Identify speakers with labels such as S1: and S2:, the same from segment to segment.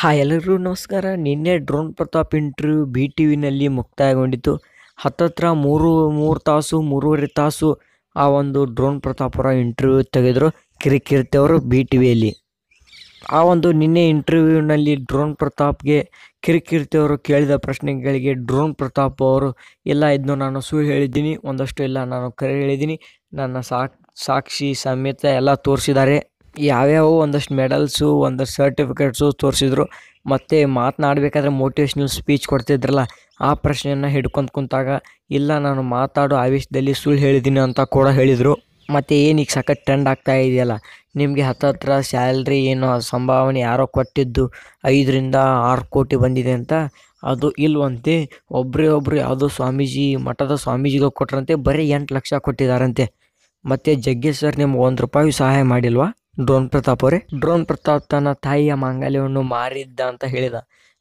S1: hi ಎಲ್ಲರಿಗೂ ನಮಸ್ಕಾರ ನಿನ್ನೆ drone Pratap interview B T ವಿನಲ್ಲಿ ಮುಕ್ತಾಯಗೊಂಡಿತ್ತು ಹತ್ತತ್ರ ಮೂರು ಮೂರು ತಾಸು ಮೂರುವರೆ ತಾಸು ಆ ಒಂದು ಡ್ರೋನ್ ಪ್ರತಾಪ್ ಅವರ ಇಂಟರ್ವ್ಯೂ ತೆಗೆದರು ಕಿರಿಕಿರ್ತಿ ಅವರು ಬಿ ಟಿ ವಿಯಲ್ಲಿ ಆ ಒಂದು ನಿನ್ನೆ ಇಂಟರ್ವ್ಯೂನಲ್ಲಿ ಡ್ರೋನ್ ಪ್ರತಾಪ್ಗೆ ಕಿರಿಕಿರ್ತಿ ಅವರು ಕೇಳಿದ ಪ್ರಶ್ನೆಗಳಿಗೆ ಡ್ರೋನ್ ಪ್ರತಾಪ್ ಅವರು ಎಲ್ಲ ಇದನ್ನು ನಾನು ಸುಳ್ಳು ಹೇಳಿದ್ದೀನಿ ಒಂದಷ್ಟು ಎಲ್ಲ ನಾನು ಕರೆ ಹೇಳಿದ್ದೀನಿ ನನ್ನ ಸಾಕ್ ಸಾಕ್ಷಿ ಸಮೇತ ಎಲ್ಲ ತೋರಿಸಿದ್ದಾರೆ ಯಾವ್ಯಾವ ಒಂದಷ್ಟು ಮೆಡಲ್ಸು ಒಂದಷ್ಟು ಸರ್ಟಿಫಿಕೇಟ್ಸು ತೋರಿಸಿದ್ರು ಮತ್ತು ಮಾತನಾಡಬೇಕಾದ್ರೆ ಮೋಟಿವೇಶ್ನಲ್ ಸ್ಪೀಚ್ ಕೊಡ್ತಿದ್ರಲ್ಲ ಆ ಪ್ರಶ್ನೆಯನ್ನು ಹಿಡ್ಕೊಂಡು ಕುಂತಾಗ ಇಲ್ಲ ನಾನು ಮಾತಾಡೋ ಆವೇಶದಲ್ಲಿ ಸುಳ್ಳು ಹೇಳಿದ್ದೀನಿ ಅಂತ ಕೂಡ ಹೇಳಿದರು ಮತ್ತು ಏನೀಗ ಸಖತ್ ಟ್ರೆಂಡ್ ಆಗ್ತಾ ಇದೆಯಲ್ಲ ನಿಮಗೆ ಹತ್ತತ್ರ ಸ್ಯಾಲ್ರಿ ಏನೋ ಸಂಭಾವನೆ ಯಾರೋ ಕೊಟ್ಟಿದ್ದು ಐದರಿಂದ ಆರು ಕೋಟಿ ಬಂದಿದೆ ಅಂತ ಅದು ಇಲ್ವಂತೆ ಒಬ್ರೇ ಒಬ್ಬರು ಯಾವುದೋ ಸ್ವಾಮೀಜಿ ಮಠದ ಸ್ವಾಮೀಜಿಗೆ ಕೊಟ್ಟರಂತೆ ಬರೀ ಎಂಟು ಲಕ್ಷ ಕೊಟ್ಟಿದ್ದಾರಂತೆ ಮತ್ತು ಜಗ್ಗೇಶ್ ಸರ್ ನಿಮ್ಗೆ ಒಂದು ರೂಪಾಯಿ ಸಹಾಯ ಮಾಡಿಲ್ವಾ ಡ್ರೋನ್ ಪ್ರತಾಪ್ ಅವರೇ ಡ್ರೋನ್ ಪ್ರತಾಪ್ ತನ್ನ ತಾಯಿಯ ಮಾಂಗಲ್ಯವನ್ನು ಮಾರಿದ್ದ ಅಂತ ಹೇಳಿದ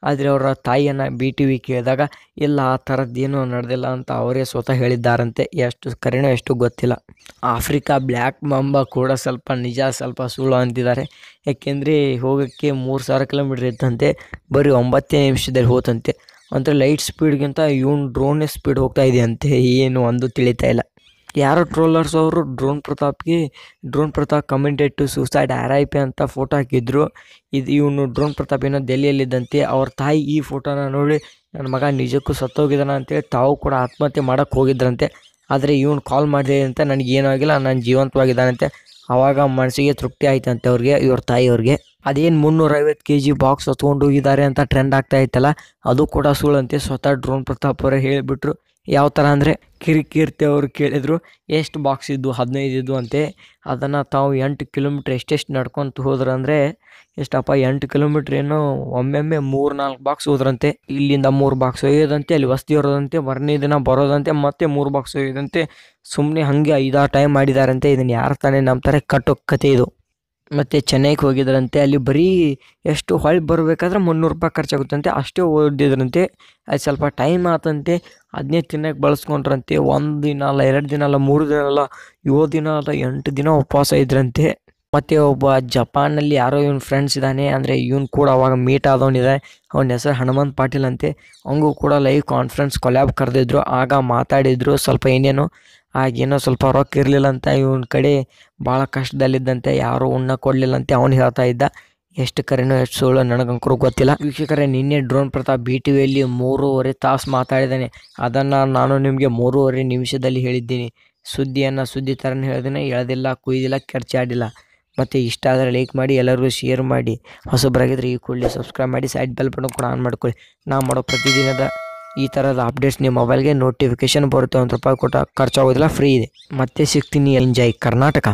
S1: ಆದರೆ ಅವರ ತಾಯಿಯನ್ನು ಬಿ ಟಿ ವಿ ಕೇಳಿದಾಗ ಇಲ್ಲ ಆ ಥರದ್ದೇನೂ ನಡೆದಿಲ್ಲ ಅಂತ ಅವರೇ ಸ್ವತಃ ಹೇಳಿದ್ದಾರಂತೆ ಎಷ್ಟು ಕರೆನೋ ಎಷ್ಟು ಗೊತ್ತಿಲ್ಲ ಆಫ್ರಿಕಾ ಬ್ಲ್ಯಾಕ್ ಮಂಬ ಕೂಡ ಸ್ವಲ್ಪ ನಿಜ ಸ್ವಲ್ಪ ಸುಳ್ಳು ಅಂತಿದ್ದಾರೆ ಯಾಕೆಂದರೆ ಹೋಗೋಕ್ಕೆ ಮೂರು ಸಾವಿರ ಕಿಲೋಮೀಟ್ರ್ ಇತ್ತಂತೆ ಬರೀ ಒಂಬತ್ತೇ ನಿಮಿಷದಲ್ಲಿ ಹೋತಂತೆ ಅಂದರೆ ಲೈಟ್ ಸ್ಪೀಡ್ಗಿಂತ ಇವನು ಡ್ರೋನೇ ಸ್ಪೀಡ್ ಹೋಗ್ತಾ ಇದೆ ಏನು ಅಂದು ತಿಳಿತಾ ಇಲ್ಲ ಯಾರು ಟ್ರೋಲರ್ಸ್ ಅವರು ಡ್ರೋನ್ ಪ್ರತಾಪ್ಗೆ drone Pratap commented to suicide P ಅಂತ ಫೋಟೋ ಹಾಕಿದ್ರು ಇದು ಇವನು ಡ್ರೋನ್ ಪ್ರತಾಪ್ ಏನೋ ದೆಹಲಿಯಲ್ಲಿದ್ದಂತೆ ಅವ್ರ ತಾಯಿ ಈ ಫೋಟೋನ ನೋಡಿ ನನ್ನ ಮಗ ನಿಜಕ್ಕೂ ಸತ್ತೋಗಿದ್ದಾನ ಅಂತೇಳಿ ತಾವು ಕೂಡ ಆತ್ಮಹತ್ಯೆ ಮಾಡೋಕ್ಕೆ ಹೋಗಿದ್ರಂತೆ ಆದರೆ ಇವನು ಕಾಲ್ ಮಾಡಿದೆ ಅಂತ ನನಗೇನೂ ಆಗಿಲ್ಲ ನಾನು ಜೀವಂತವಾಗಿದ್ದಾನಂತೆ ಆವಾಗ ಮನಸ್ಸಿಗೆ ತೃಪ್ತಿ ಆಯ್ತಂತೆ ಅವ್ರಿಗೆ ಇವ್ರ ತಾಯಿಯವ್ರಿಗೆ ಅದೇನು ಮುನ್ನೂರೈವತ್ತು ಕೆ ಜಿ ಬಾಕ್ಸ್ ಹೊತ್ಕೊಂಡು ಹೋಗಿದ್ದಾರೆ ಅಂತ ಟ್ರೆಂಡ್ ಆಗ್ತಾ ಇತ್ತಲ್ಲ ಅದು ಕೂಡ ಸುಳ್ಳಂತೆ ಸ್ವತಃ ಡ್ರೋನ್ ಪ್ರತಾಪ್ ಅವರೇ ಹೇಳಿಬಿಟ್ರು ಯಾವ ಥರ ಅಂದರೆ ಕಿರಿಕೀರ್ತಿ ಅವರು ಕೇಳಿದರು ಎಷ್ಟು ಬಾಕ್ಸ್ ಇದ್ದು ಹದಿನೈದು ಇದ್ದು ಅಂತೆ ಅದನ್ನು ತಾವು ಎಂಟು ಕಿಲೋಮೀಟ್ರ್ ಎಷ್ಟೆಷ್ಟು ನಡ್ಕೊತ ಹೋದ್ರಂದರೆ ಎಷ್ಟಪ್ಪ ಎಂಟು ಕಿಲೋಮೀಟ್ರ್ ಏನೋ ಒಮ್ಮೆಮ್ಮೆ ಮೂರು ನಾಲ್ಕು ಬಾಕ್ಸ್ ಹೋದ್ರಂತೆ ಇಲ್ಲಿಂದ ಮೂರು ಬಾಕ್ಸ್ ಒಯ್ಯೋದಂತೆ ಅಲ್ಲಿ ವಸ್ತಿ ಇರೋದಂತೆ ಮರನೇ ದಿನ ಬರೋದಂತೆ ಮತ್ತೆ ಮೂರು ಬಾಕ್ಸ್ ಒಯ್ಯೋದಂತೆ ಸುಮ್ಮನೆ ಹಾಗೆ ಐದಾರು ಟೈಮ್ ಮಾಡಿದಾರಂತೆ ಇದನ್ನು ಯಾರು ತಾನೇ ನಂಬ್ತಾರೆ ಕಟ್ಟೋ ಕತೆ ಇದು ಮತ್ತು ಚೆನ್ನೈಗೆ ಹೋಗಿದ್ರಂತೆ ಅಲ್ಲಿ ಬರೀ ಎಷ್ಟು ಹೊಳೆ ಬರಬೇಕಾದ್ರೆ ಮುನ್ನೂರು ರೂಪಾಯಿ ಖರ್ಚಾಗುತ್ತಂತೆ ಅಷ್ಟೇ ಓದಿದ್ರಂತೆ ಅದು ಸ್ವಲ್ಪ ಟೈಮ್ ಆತಂತೆ ಅದನ್ನೇ ತಿನ್ನೋಕ್ಕೆ ಬಳಸ್ಕೊಂಡ್ರಂತೆ ಒಂದು ದಿನ ಅಲ್ಲ ಎರಡು ದಿನ ಅಲ್ಲ ಮೂರು ದಿನ ಅಲ್ಲ ಏಳು ದಿನ ಅಲ್ಲ ಎಂಟು ದಿನ ಉಪವಾಸ ಇದ್ರಂತೆ ಮತ್ತು ಒಬ್ಬ ಜಪಾನಲ್ಲಿ ಯಾರೋ ಇವ್ನ ಫ್ರೆಂಡ್ಸ್ ಇದ್ದಾನೆ ಅಂದರೆ ಇವ್ನು ಕೂಡ ಅವಾಗ ಮೀಟ್ ಆದವನಿದೆ ಅವನ ಹೆಸರು ಹನುಮಂತ್ ಪಾಟೀಲ್ ಅಂತೆ ಅವನಿಗೂ ಕೂಡ ಲೈವ್ ಕಾನ್ಫರೆನ್ಸ್ ಕೊಲ್ಯಾಬ್ ಕರೆದಿದ್ರು ಆಗ ಮಾತಾಡಿದರು ಸ್ವಲ್ಪ ಏನೇನು ಆಗೇನೋ ಸ್ವಲ್ಪ ರೊಕ್ಕ ಅಂತ ಇವನ ಕಡೆ ಭಾಳ ಕಷ್ಟದಲ್ಲಿದ್ದಂತೆ ಯಾರೂ ಉಣ್ಣ ಅಂತ ಅವನು ಹೇಳ್ತಾ ಇದ್ದ ಎಷ್ಟು ಕರೆನೋ ಎಷ್ಟು ಸುಳ್ಳು ನನಗಂಕರು ಗೊತ್ತಿಲ್ಲ ವೀಕ್ಷಕರೇ ನಿನ್ನೆ ಡ್ರೋನ್ ಪ್ರತಾಪ್ ಬಿ ಟಿ ವಿಯಲ್ಲಿ ಮೂರುವರೆ ತಾಸು ಮಾತಾಡಿದ್ದಾನೆ ಅದನ್ನು ನಾನು ನಿಮಗೆ ಮೂರುವರೆ ನಿಮಿಷದಲ್ಲಿ ಹೇಳಿದ್ದೀನಿ ಸುದ್ದಿಯನ್ನು ಸುದ್ದಿ ಥರನೇ ಹೇಳಿದ್ದೀನಿ ಎಳೆದಿಲ್ಲ ಕುಯ್ದಿಲ್ಲ ಕೆರ್ಚಾಡಿಲ್ಲ ಮತ್ತು ಇಷ್ಟ ಆದರೆ ಲೈಕ್ ಮಾಡಿ ಎಲ್ಲರಿಗೂ ಶೇರ್ ಮಾಡಿ ಹೊಸೊಬ್ಬರಾಗಿದ್ದರೆ ಈ ಕೂಡಲೇ ಸಬ್ಸ್ಕ್ರೈಬ್ ಮಾಡಿ ಸೈಡ್ ಬೆಲ್ ಬಟನ್ ಕೂಡ ಆನ್ ಮಾಡ್ಕೊಳ್ಳಿ ನಾವು ಮಾಡೋ ಪ್ರತಿದಿನದ ಈ ಥರದ ಅಪ್ಡೇಟ್ಸ್ ನಿಮ್ಮ ಮೊಬೈಲ್ಗೆ ನೋಟಿಫಿಕೇಷನ್ ಬರುತ್ತೆ ಒಂದು ರೂಪಾಯಿ ಕೊಟ್ಟ ಖರ್ಚಾಗೋದಿಲ್ಲ ಫ್ರೀ ಇದೆ ಮತ್ತೆ ಸಿಗ್ತೀನಿ ಎಂಜಾಯ್ ಕರ್ನಾಟಕ